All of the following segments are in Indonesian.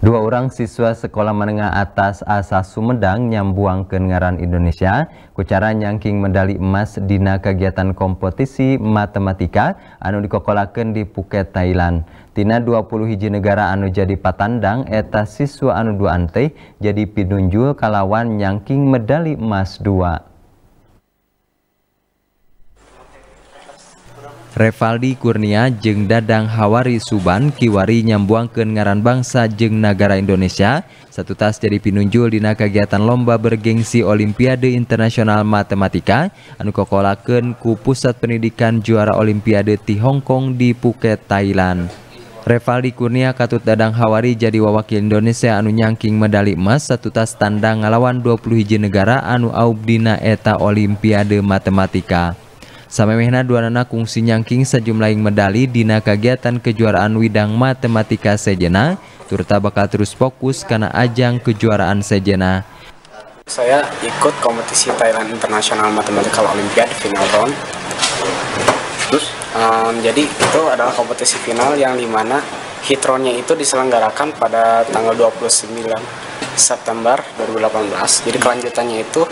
Dua orang siswa sekolah menengah atas asas Sumedang nyambuang ke Indonesia, kucara nyangking medali emas dina kegiatan kompetisi matematika anu dikokolaken di Phuket, Thailand. Tina 20 hiji negara anu jadi patandang eta siswa anu dua ante jadi pinunjul kalawan nyangking medali emas dua. Revaldi Kurnia Jeng Dadang Hawari Suban Kiwari nyambuang ke ngaran bangsa Jeng negara Indonesia satu tas jadi pinunjul dina kegiatan lomba bergengsi Olimpiade Internasional Matematika anu kokolaken ku Pusat Pendidikan Juara Olimpiade di Hong Kong di Phuket, Thailand. Revaldi Kurnia katut Dadang Hawari jadi wawakil Indonesia anu nyangking medali emas satu tas tandang ngalawan 20 hiji negara anu aub dina eta Olimpiade Matematika. Samemehna duanana kungsi nyangking yang medali dina kegiatan kejuaraan Widang Matematika Sejena, turta bakal terus fokus karena ajang kejuaraan Sejena. Saya ikut kompetisi Thailand International Mathematical Olympiad final round. Terus? Um, jadi itu adalah kompetisi final yang dimana hitronnya itu diselenggarakan pada tanggal 29 September 2018. Jadi kelanjutannya itu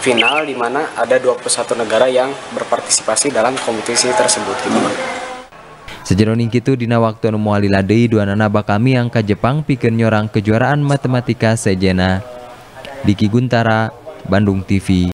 final di mana ada 21 negara yang berpartisipasi dalam kompetisi tersebut gitu. Sejeroning itu dina waktu nu moal dua nana bakami yang ke Jepang pikir nyorang kejuaraan matematika sejena. Diki Guntara, Bandung TV.